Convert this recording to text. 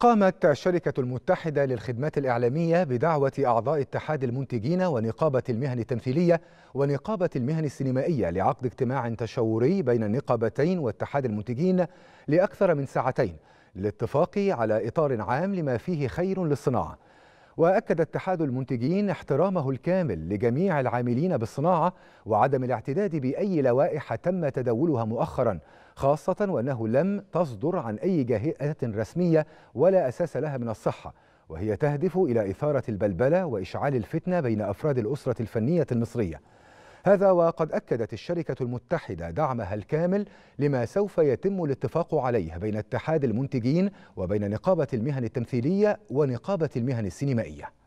قامت الشركة المتحدة للخدمات الإعلامية بدعوة أعضاء اتحاد المنتجين ونقابة المهن التمثيلية ونقابة المهن السينمائية لعقد اجتماع تشاوري بين النقابتين واتحاد المنتجين لأكثر من ساعتين للاتفاق على إطار عام لما فيه خير للصناعة وأكد اتحاد المنتجين احترامه الكامل لجميع العاملين بالصناعة وعدم الاعتداد بأي لوائح تم تداولها مؤخرا خاصة وأنه لم تصدر عن أي جهة رسمية ولا أساس لها من الصحة وهي تهدف إلى إثارة البلبلة وإشعال الفتنة بين أفراد الأسرة الفنية المصرية هذا وقد أكدت الشركة المتحدة دعمها الكامل لما سوف يتم الاتفاق عليه بين اتحاد المنتجين وبين نقابة المهن التمثيلية ونقابة المهن السينمائية